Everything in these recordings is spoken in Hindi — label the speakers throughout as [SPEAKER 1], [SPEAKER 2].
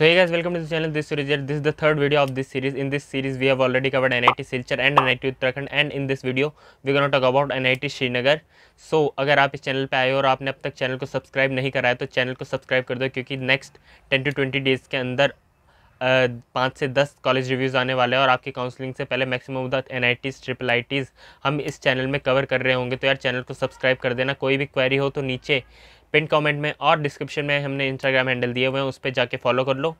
[SPEAKER 1] सो ये guys welcome to the channel this result this the third video of this series in this series we have already covered NIT Silchar and NIT Uttarakhand and in this video we gonna talk about NIT Srinagar so अगर आप इस चैनल पे आए हो और आपने अब तक चैनल को सब्सक्राइब नहीं कराया तो चैनल को सब्सक्राइब कर दो क्योंकि next ten to twenty days के अंदर पाँच से दस कॉलेज रिव्यूज़ आने वाले हैं और आपकी काउंसलिंग से पहले मैक्सिमम उधर N I Ts triple I Ts हम इस चैनल में कवर कर रहे होंगे तो यार चैनल को सब्सक्राइब कर देना कोई भी क्वेरी हो तो नीचे पिन कमेंट में और डिस्क्रिप्शन में हमने इंस्टाग्राम हैंडल दिए हुए हैं उस पर जाके फॉलो कर लो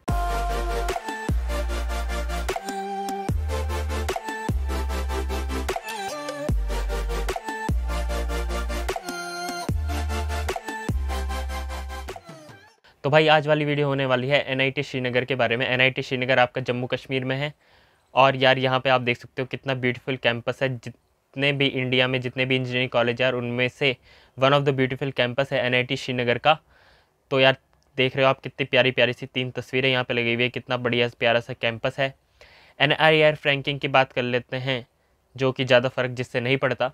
[SPEAKER 1] तो भाई आज वाली वीडियो होने वाली है एनआईटी श्रीनगर के बारे में एनआईटी श्रीनगर आपका जम्मू कश्मीर में है और यार यहाँ पे आप देख सकते हो कितना ब्यूटीफुल कैंपस है जितने भी इंडिया में जितने भी इंजीनियरिंग कॉलेज हैं उनमें से one of the beautiful campus है एन श्रीनगर का तो यार देख रहे हो आप कितनी प्यारी प्यारी सी तीन तस्वीरें यहाँ पे लगी हुई है कितना बढ़िया प्यारा सा कैंपस है एन आई रैंकिंग की बात कर लेते हैं जो कि ज़्यादा फ़र्क जिससे नहीं पड़ता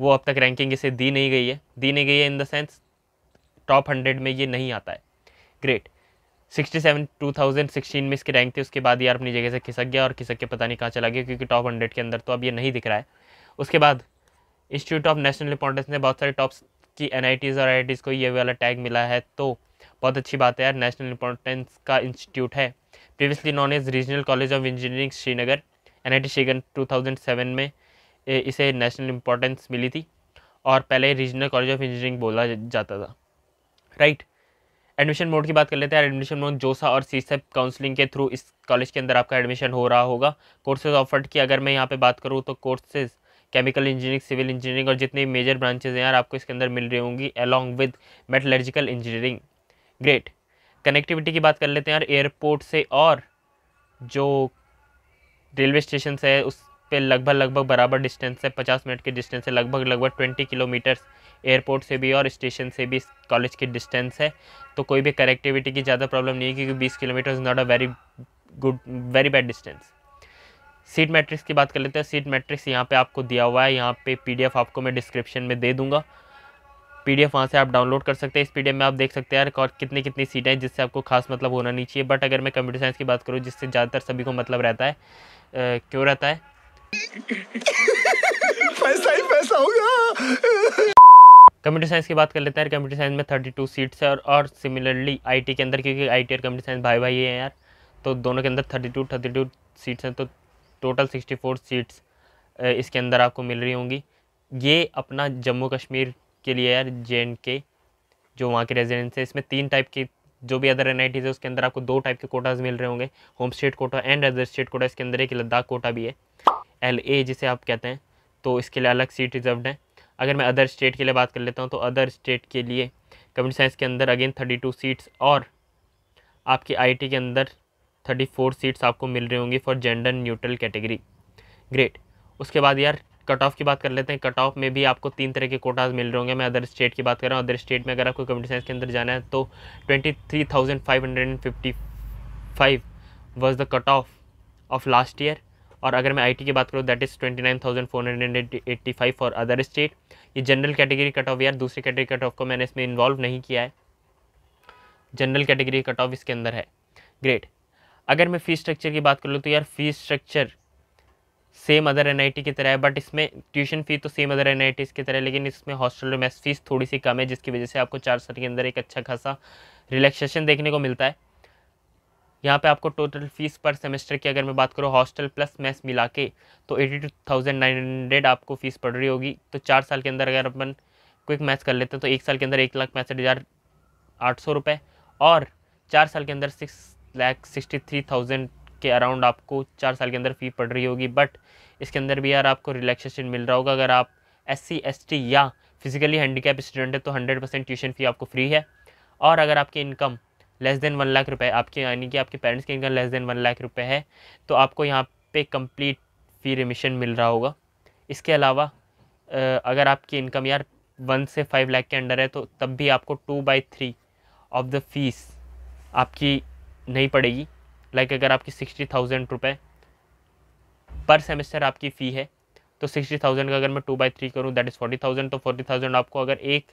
[SPEAKER 1] वो अब तक रैंकिंग इसे दी नहीं गई है दी नहीं गई है in the sense top hundred में ये नहीं आता है great sixty seven two thousand sixteen में इसकी रैंक थी उसके बाद यार अपनी जगह से खिसक गया और खिसक के पता नहीं कहाँ चला गया क्योंकि टॉप हंड्रेड के अंदर तो अब ये नहीं दिख रहा है उसके बाद इंस्टीट्यूट ऑफ नेशनल इंपॉर्टेंस ने बहुत सारे टॉप्स की एन और आई को ये वाला टैग मिला है तो बहुत अच्छी बात है यार नेशनल इंपॉर्टेंस का इंस्टीट्यूट है previously known as regional college of engineering Srinagar N I T Srinagar two thousand seven में इसे नेशनल इंपॉर्टेंस मिली थी और पहले रीजनल कॉलेज ऑफ इंजीनियरिंग बोला जाता था राइट एडमिशन मोड की बात कर लेते हैं एडमिशन मोड जोसा और सी सेप काउंसलिंग के थ्रू इस कॉलेज के अंदर आपका एडमिशन हो रहा होगा कोर्सेज ऑफर्ड की अगर मैं यहाँ पे बात करूँ तो courses chemical engineering civil engineering और जितनी मेजर ब्रांचेज हैं यार आपको इसके अंदर मिल रही होंगी along with metallurgical engineering great connectivity की बात कर लेते हैं यार एयरपोर्ट से और जो रेलवे स्टेशन है उस पे लगभग लगभग बराबर डिस्टेंस है पचास मिनट की डिस्टेंस है लगभग लगभग ट्वेंटी किलोमीटर्स एयरपोर्ट से भी और स्टेशन से भी कॉलेज की डिस्टेंस है तो कोई भी कनेक्टिविटी की ज़्यादा प्रॉब्लम नहीं है क्योंकि बीस kilometre is not a very good very bad distance seat matrix की बात कर लेते हैं सीट मैट्रिक्स यहाँ पे आपको दिया हुआ है यहाँ पे पीडीएफ आपको मैं डिस्क्रिप्शन में दे दूंगा पीडीएफ वहाँ से आप डाउनलोड कर सकते हैं इस पीडीएफ में आप देख सकते हैं और कितनी कितनी सीटें हैं जिससे आपको खास मतलब होना नहीं चाहिए बट अगर मैं कंप्यूटर साइंस की बात करूँ जिससे ज़्यादातर सभी को मतलब रहता है आ, क्यों रहता है पैसा ही पैसा होगा कंप्यूटर साइंस की बात कर लेते हैं कंप्यूटर साइंस में थर्टी टू सीट्स है और, सिमिलरली आई के अंदर क्योंकि आई और कंप्यूटर साइंस भाई भाई है यार तो दोनों के अंदर thirty two thirty two seats हैं तो टोटल 64 सीट्स इसके अंदर आपको मिल रही होंगी ये अपना जम्मू कश्मीर के लिए यार जे एंड के जो वहाँ के रेजिडेंस है इसमें तीन टाइप की जो भी अदर एन आई टीज़ है उसके अंदर आपको दो टाइप के कोटाज मिल रहे होंगे home state quota and other state quota इसके अंदर एक लद्दाख कोटा भी है एल ए जिसे आप कहते हैं तो इसके लिए अलग सीट रिजर्व है अगर मैं अदर स्टेट के लिए बात कर लेता हूँ तो अदर स्टेट के लिए कम्प्यूटर साइंस के अंदर अगेन थर्टी टू सीट्स और आपकी आई के अंदर थर्टी फोर सीट्स आपको मिल रहे होंगी for gender neutral category great उसके बाद यार कट ऑफ की बात कर लेते हैं कट ऑफ में भी आपको तीन तरह के कोटाज मिल रहे होंगे मैं अदर स्टेट की बात कर रहा हूँ अदर स्टेट में अगर आपको कंप्यूटर साइंस के अंदर जाना है तो twenty three thousand five hundred and fifty five was the cut off of last year और अगर मैं आईटी की बात करूँ that is twenty nine thousand four hundred eighty five for other state ये जनरल कैटेगरी कट ऑफ यार दूसरे कैटेगरी कट ऑफ को मैंने इसमें इन्वॉल्व नहीं किया है जनरल कैटेगरी कट ऑफ इसके अंदर है ग्रेट अगर मैं फ़ीस स्ट्रक्चर की बात कर लूँ तो यार fees structure same other N की तरह है बट इसमें ट्यूशन फ़ी तो सेम अदर एन की तरह है लेकिन इसमें हॉस्टल और मैथ फ़ीस थोड़ी सी कम है जिसकी वजह से आपको चार साल के अंदर एक अच्छा खासा रिलैक्सेशन देखने को मिलता है यहाँ पे आपको टोटल फीस पर सेमेस्टर की अगर मैं बात करूँ हॉस्टल प्लस मैथ्स मिला के तो eighty two thousand nine hundred आपको फ़ीस पड़ रही होगी तो चार साल के अंदर अगर अपन क्विक मैथ्स कर लेते हैं तो एक साल के अंदर एक लाख पैंसठ हज़ार आठ सौ और चार साल के अंदर six lakh sixty three thousand के अराउंड आपको चार साल के अंदर फ़ी पड़ रही होगी बट इसके अंदर भी यार आपको रिलैक्सेशन मिल रहा होगा अगर आप एस सी एस टी या फिजिकली हैंडीकैप स्टूडेंट है तो हंड्रेड परसेंट ट्यूशन फ़ी आपको फ्री है और अगर आपकी income less than one lakh रुपए आपके यानी कि आपके पेरेंट्स की income less than one lakh रुपए है तो आपको यहाँ पे कंप्लीट फ़ी रिमिशन मिल रहा होगा इसके अलावा अगर आपकी इनकम यार वन से फाइव लाख के अंडर है तो तब भी आपको two by three of the fees आपकी नहीं पड़ेगी लाइक like अगर आपकी सिक्सटी थाउजेंड रुपये पर सेमेस्टर आपकी फ़ी है तो सिक्सटी थाउजेंड का अगर मैं टू बाई थ्री करूँ दैट इज़ फोर्टी थाउजेंड तो फोर्टी थाउजेंड आपको अगर एक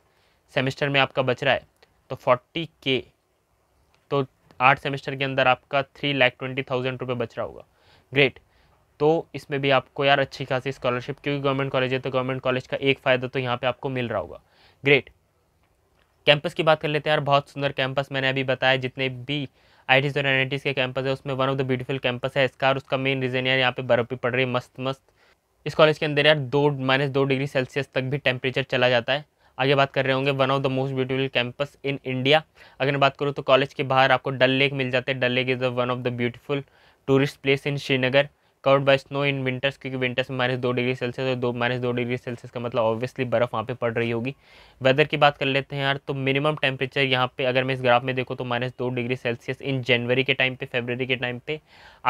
[SPEAKER 1] सेमेस्टर में आपका बच रहा है तो फोर्टी के तो आठ सेमेस्टर के अंदर आपका थ्री लाख ट्वेंटी थाउजेंड रुपये बच रहा होगा ग्रेट तो इसमें भी आपको यार अच्छी खासी स्कॉलरशिप क्योंकि गवर्नमेंट कॉलेज है तो गवर्नमेंट कॉलेज का एक फ़ायदा तो यहाँ पे आपको मिल रहा होगा ग्रेट कैंपस की बात कर लेते हैं यार बहुत सुंदर कैंपस मैंने अभी बताया जितने भी आई टी नाइन्टीज़ के कैंपस है उसमें one of the beautiful campus है इसका और उसका मेन रीज़न यार यहाँ पे बर्फ़ भी पड़ रही है मस्त मस्त इस कॉलेज के अंदर यार दो माइनस दो डिग्री सेल्सियस तक भी टेम्परेचर चला जाता है आगे बात कर रहे होंगे one of the most beautiful campus in India अगर मैं बात करूँ तो कॉलेज के बाहर आपको डल लेक मिल जाते हैं Dal lake is one of the beautiful tourist place in Srinagar covered by snow in winters क्योंकि विंटर्स में माइनस दो डिग्री सेल्सियस और तो दो माइनस दो डिग्री सेल्सियस का मतलब ऑब्वियसली बर्फ़ वहाँ पे पड़ रही होगी वेदर की बात कर लेते हैं यार तो मिनिमम टेम्परेचर यहाँ पे अगर मैं इस ग्राफ में देखो तो माइनस दो डिग्री सेल्सियस इन जनवरी के टाइम पे फेबररी के टाइम पे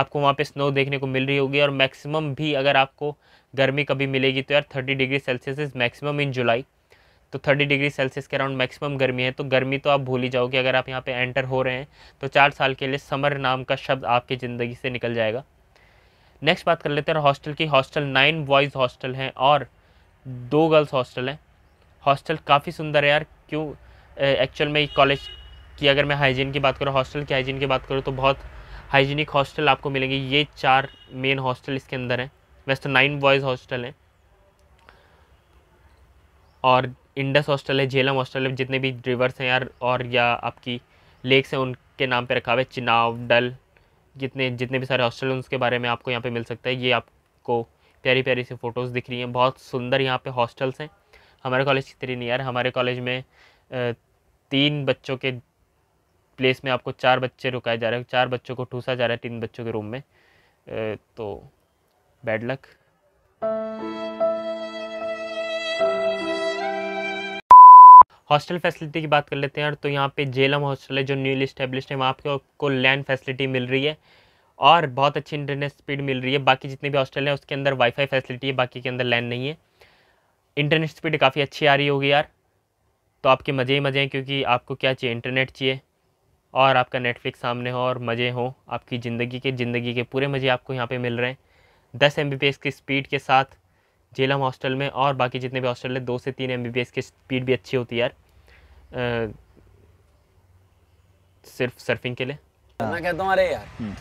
[SPEAKER 1] आपको वहाँ पर स्नो देखने को मिल रही होगी और मैक्सिमम भी अगर आपको गर्मी कभी मिलेगी तो यार thirty degree Celsius is maximum in July तो थर्टी डिग्री सेल्सियस के अराउंड मैक्सिमम गर्मी है तो गर्मी तो आप भूल ही जाओगे अगर आप यहाँ पे एंटर हो रहे हैं तो चार साल के लिए समर नाम का शब्द आपकी ज़िंदगी से निकल जाएगा नेक्स्ट बात कर लेते हैं हॉस्टल की हॉस्टल नाइन बॉयज़ हॉस्टल हैं और दो गर्ल्स हॉस्टल हैं हॉस्टल काफ़ी सुंदर है यार क्यों एक्चुअल में कॉलेज की अगर मैं हाइजीन की बात करूँ हॉस्टल की हाइजीन की बात करूँ तो बहुत हाइजीनिक हॉस्टल आपको मिलेंगे ये चार मेन हॉस्टल इसके अंदर हैं वैसे तो नाइन बॉयज़ हॉस्टल हैं और इंडस हॉस्टल है झेलम हॉस्टल है जितने भी रिवर्स हैं यार और या आपकी लेक्स हैं उनके नाम पे रखा हुआ है चिनाव डल जितने जितने भी सारे हॉस्टल हैं उसके बारे में आपको यहाँ पे मिल सकता है ये आपको प्यारी प्यारी सी फ़ोटोज़ दिख रही हैं बहुत सुंदर यहाँ पे हॉस्टल्स हैं हमारे कॉलेज की तरी नहीं यार हमारे कॉलेज में तीन बच्चों के प्लेस में आपको चार बच्चे रुकाए जा रहे हैं चार बच्चों को ठूसा जा रहा है तीन बच्चों के रूम में तो बैड लक हॉस्टल फैसिलिटी की बात कर लेते हैं तो यहाँ पे जेलम हॉस्टल है जो न्यूली इस्टेब्लिश है वहाँ पे आपको लैंड फैसिलिटी मिल रही है और बहुत अच्छी इंटरनेट स्पीड मिल रही है बाकी जितने भी हॉस्टल हैं उसके अंदर वाईफाई फैसिलिटी है बाकी के अंदर लैंड नहीं है इंटरनेट स्पीड काफ़ी अच्छी आ रही होगी यार तो आपके मज़े ही मज़े हैं क्योंकि आपको क्या चाहिए इंटरनेट चाहिए और आपका नेटफ्लिक्स सामने हो और मज़े हो आपकी ज़िंदगी के ज़िंदगी के पूरे मज़े आपको यहाँ पे मिल रहे हैं दस एम की स्पीड के साथ झेलम हॉस्टल में और बाकी जितने भी हॉस्टल हैं दो से तीन एम की स्पीड भी अच्छी होती है यार आ, सिर्फ सर्फिंग के लिए मैं कहता हूँ अरे यार हम्म।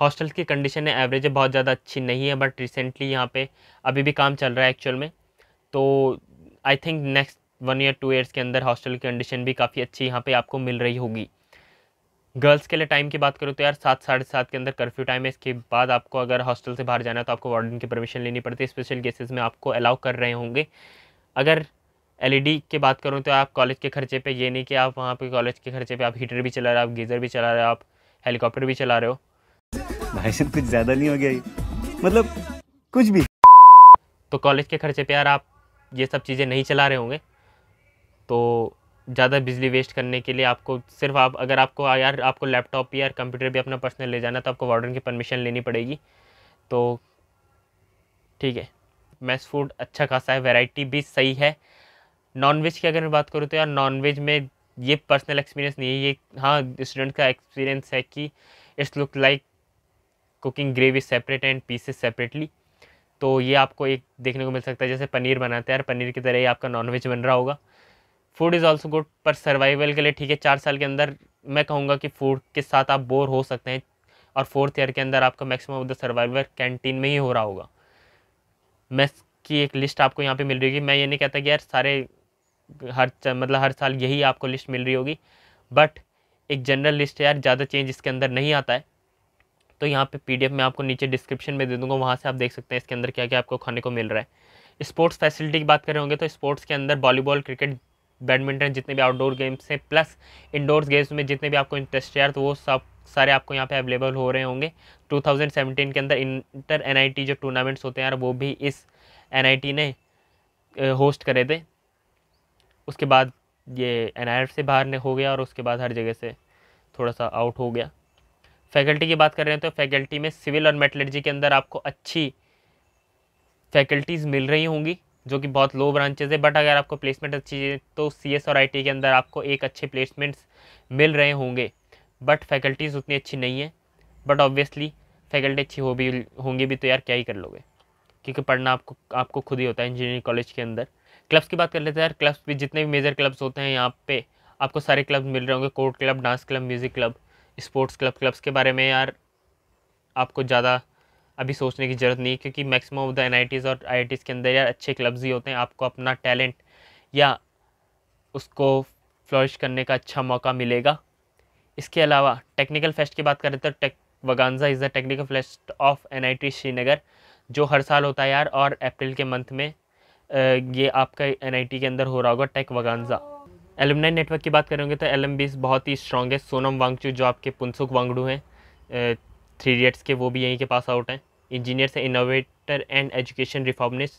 [SPEAKER 1] हॉस्टल की कंडीशन है एवरेज बहुत ज़्यादा अच्छी नहीं है बट रिसेंटली यहाँ पे अभी भी काम चल रहा है एक्चुअल में तो I think next one year two years के अंदर हॉस्टल की कंडीशन भी काफ़ी अच्छी यहाँ पे आपको मिल रही होगी गर्ल्स के लिए टाइम की बात करूँ तो यार सात साढ़े सात के अंदर कर्फ्यू टाइम है इसके बाद आपको अगर हॉस्टल से बाहर जाना है तो आपको वार्डन की परमिशन लेनी पड़ती है स्पेशल केसेस में आपको अलाउ कर रहे होंगे अगर एलईडी की बात करूँ तो आप कॉलेज के खर्चे पे ये नहीं कि आप वहाँ पे कॉलेज के खर्चे पे आप हीटर भी चला रहे हो आप गीज़र भी चला रहे हो आप हेलीकॉप्टर भी चला रहे हो भाई सब कुछ ज़्यादा नहीं हो गया मतलब कुछ भी तो कॉलेज के खर्चे पर यार आप ये सब चीज़ें नहीं चला रहे होंगे तो ज़्यादा बिजली वेस्ट करने के लिए आपको सिर्फ आप अगर आपको यार आपको लैपटॉप या कंप्यूटर भी अपना पर्सनल ले जाना तो आपको वार्डन की परमिशन लेनी पड़ेगी तो ठीक है मैस फूड अच्छा खासा है वैरायटी भी सही है नॉनवेज की अगर मैं बात करूँ तो यार नॉनवेज में ये पर्सनल एक्सपीरियंस नहीं है ये हाँ स्टूडेंट का एक्सपीरियंस है कि it's look like cooking gravy separate and pieces separately तो ये आपको एक देखने को मिल सकता है जैसे पनीर बनाते हैं यार पनीर की तरह ही आपका नॉनवेज बन रहा होगा फूड इज़ ऑल्सो गुड पर सर्वाइवल के लिए ठीक है चार साल के अंदर मैं कहूँगा कि फूड के साथ आप बोर हो सकते हैं और फोर्थ ईयर के अंदर आपका maximum of the survivor canteen में ही हो रहा होगा मैं की एक लिस्ट आपको यहाँ पे मिल रही होगी मैं ये नहीं कहता कि यार सारे हर मतलब हर साल यही आपको लिस्ट मिल रही होगी बट एक जनरल लिस्ट है यार ज़्यादा चेंज इसके अंदर नहीं आता है तो यहाँ पे पीडीएफ में आपको नीचे डिस्क्रिप्शन में दे दूँगा वहाँ से आप देख सकते हैं इसके अंदर क्या क्या आपको खाने को मिल रहा है स्पोर्ट्स फैसिलिटी की बात करें होंगे तो स्पोर्ट्स के अंदर वॉलीबॉल क्रिकेट बैडमिंटन जितने भी आउटडोर गेम्स हैं प्लस इंडोर्स गेम्स में जितने भी आपको इंटरेस्ट है तो वो सब सारे आपको यहाँ पे अवेलेबल हो रहे होंगे 2017 के अंदर इंटर एनआईटी जो टूर्नामेंट्स होते हैं यार वो भी इस एनआईटी ने होस्ट करे थे उसके बाद ये एन से बाहर ने हो गया और उसके बाद हर जगह से थोड़ा सा आउट हो गया फैकल्टी की बात कर रहे हैं तो फैकल्टी में सिविल और मेटलर्जी के अंदर आपको अच्छी फैकल्टीज़ मिल रही होंगी जो कि बहुत लो ब्रांचेज है बट अगर आपको प्लेसमेंट अच्छी है तो सी और आई के अंदर आपको एक अच्छे प्लेसमेंट्स मिल रहे होंगे बट फैकल्टीज़ उतनी अच्छी नहीं है बट ऑब्वियसली फैकल्टी अच्छी हो भी होंगी भी तो यार क्या ही कर लोगे क्योंकि पढ़ना आपको आपको खुद ही होता है इंजीनियरिंग कॉलेज के अंदर क्लब्स की बात कर लेते हैं यार क्लब्स भी जितने भी मेजर क्लब्स होते हैं यहाँ पे आपको सारे क्लब मिल रहे होंगे court club dance club music club sports club clubs के बारे में यार आपको ज़्यादा अभी सोचने की ज़रूरत नहीं क्योंकि मैक्सिमम ऑफ द एन और आई के अंदर यार अच्छे क्लब्स ही होते हैं आपको अपना टैलेंट या उसको फ्लॉरिश करने का अच्छा मौका मिलेगा इसके अलावा टेक्निकल फेस्ट की बात करें तो techvaganza is the technical fest of N Srinagar जो हर साल होता है यार और अप्रैल के मंथ में ये आपका एन के अंदर हो रहा होगा टेक वगानजा एलमनाई नेटवर्क की बात करेंगे तो एल बहुत ही स्ट्रॉन्ग है सोनम वांगचू जो आपके पुनसुक वांगडू हैं थ्री इडियट्स के वो भी यहीं के पास आउट हैं इंजीनियर्स हैं innovator and education reformist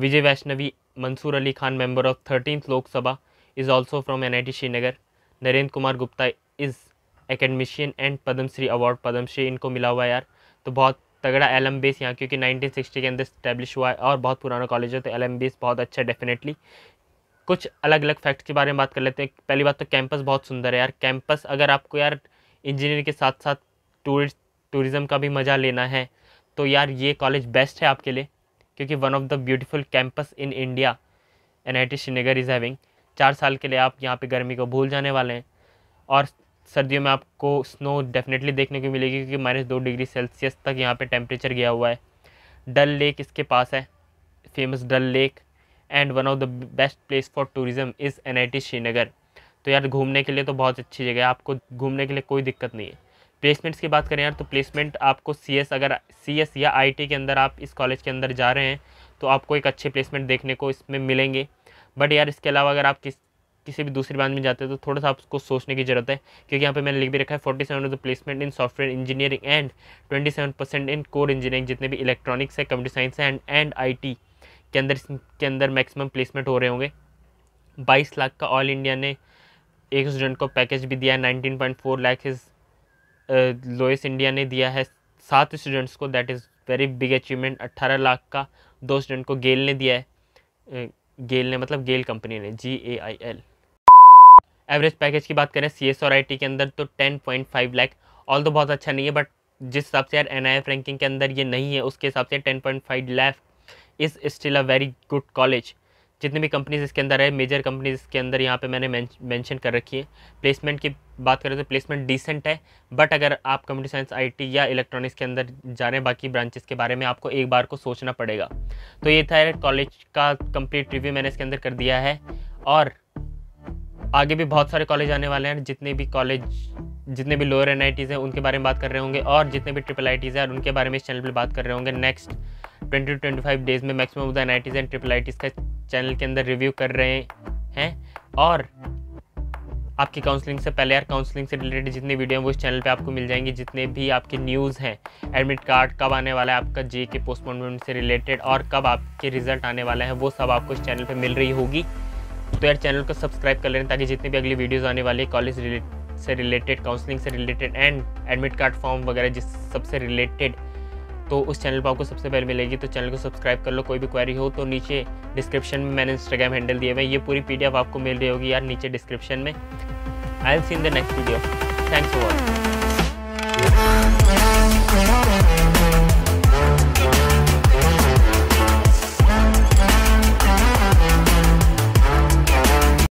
[SPEAKER 1] Vijay Vaishnavi Mansoor Ali Khan member of thirteen Lok Sabha is also from N I Srinagar Narendra Kumar Gupta is academician and Padma Shri award Padma Shri इनको मिला हुआ है यार तो बहुत तगड़ा एल एम बेस यहाँ क्योंकि 1960 के अंदर स्टैब्लिश हुआ है और बहुत पुराना कॉलेज है तो एल एम बेस बहुत अच्छा है डेफिनेटली कुछ अलग अलग फैक्ट के बारे में बात कर लेते हैं पहली बात तो कैंपस बहुत सुंदर है यार कैंपस अगर आपको यार इंजीनियर के साथ साथ टूरिस्ट टूरिज़म का भी मज़ा लेना है तो यार ये कॉलेज बेस्ट है आपके लिए क्योंकि one of the beautiful campus in India N I T Srinagar is having चार साल के लिए आप यहाँ पे गर्मी को भूल जाने वाले हैं और सर्दियों में आपको स्नो डेफिनेटली देखने को मिलेगी क्योंकि माइनस दो डिग्री सेल्सियस तक यहाँ पे टेम्परेचर गया हुआ है डल लेक इसके पास है famous Dal lake and one of the best place for tourism is N Srinagar तो यार घूमने के लिए तो बहुत अच्छी जगह है आपको घूमने के लिए कोई दिक्कत नहीं है प्लेसमेंट्स की बात करें यार तो प्लेसमेंट आपको सी अगर सी या आई के अंदर आप इस कॉलेज के अंदर जा रहे हैं तो आपको एक अच्छे प्लेसमेंट देखने को इसमें मिलेंगे बट यार इसके अलावा अगर आप किस किसी भी दूसरी ब्रांच में जाते हैं तो थोड़ा सा आपको सोचने की ज़रूरत है क्योंकि यहाँ पे मैंने लिख भी रखा है forty seven of the placement in software engineering and twenty seven percent in core engineering जितने भी इलेक्ट्रॉनिक्स है कंप्यूटर साइंस है एंड एंड आई के अंदर के अंदर मैक्सिमम प्लेसमेंट हो रहे होंगे बाईस लाख का ऑल इंडिया ने एक स्टूडेंट को पैकेज भी दिया है nineteen point four lakh is Lowe's India ने दिया है सात स्टूडेंट्स को that is very big achievement अट्ठारह लाख का दो स्टूडेंट को गेल ने दिया है गेल ने मतलब गेल कंपनी ने G A I L average package की बात करें सी एस और आई टी के अंदर तो ten point five lakh all तो बहुत अच्छा नहीं है बट जिस हिसाब से यार एन आई एफ रैंकिंग के अंदर ये नहीं है उसके हिसाब से ten point five lakh is still a very good college जितने भी कंपनीज इसके अंदर है मेजर कंपनीज के अंदर यहाँ पे मैंने मेंशन कर रखी है प्लेसमेंट की बात करें तो प्लेसमेंट डिसेंट है बट अगर आप कंप्यूटर साइंस आईटी या इलेक्ट्रॉनिक्स के अंदर जा रहे हैं बाकी ब्रांचेस के बारे में आपको एक बार को सोचना पड़ेगा तो ये था कॉलेज का कंप्लीट रिव्यू मैंने इसके अंदर कर दिया है और आगे भी बहुत सारे कॉलेज आने वाले हैं जितने भी कॉलेज जितने भी लोअर एन हैं उनके बारे में बात कर रहे होंगे और जितने भी ट्रिपल आई हैं उनके बारे में इस चैनल पर बात कर रहे होंगे next twenty to twenty five days में maximum the N and triple I का चैनल के अंदर रिव्यू कर रहे हैं और आपकी काउंसलिंग से पहले यार काउंसलिंग से रिलेटेड जितने वीडियो हैं वो इस चैनल पे आपको मिल जाएंगे जितने भी आपके न्यूज़ हैं एडमिट कार्ड कब आने वाला है आपका जे के पोस्टपोनमेंट से रिलेटेड और कब आपके रिजल्ट आने वाला है वो सब आपको इस चैनल पर मिल रही होगी तो यार चैनल को सब्सक्राइब कर लेना ताकि जितनी भी अगली वीडियोज़ आने वाली है कॉलेज से रिलेटेड काउंसलिंग से related and admit card form वगैरह जिस सबसे रिलेटेड तो उस चैनल पर आपको सबसे पहले मिलेगी तो चैनल को सब्सक्राइब कर लो कोई भी क्वारी हो तो नीचे डिस्क्रिप्शन में मैंने इंस्टाग्राम हैंडल दिए हुए ये पूरी पी आपको मिल रही होगी यार नीचे डिस्क्रिप्शन में I L C in the next video thanks for watching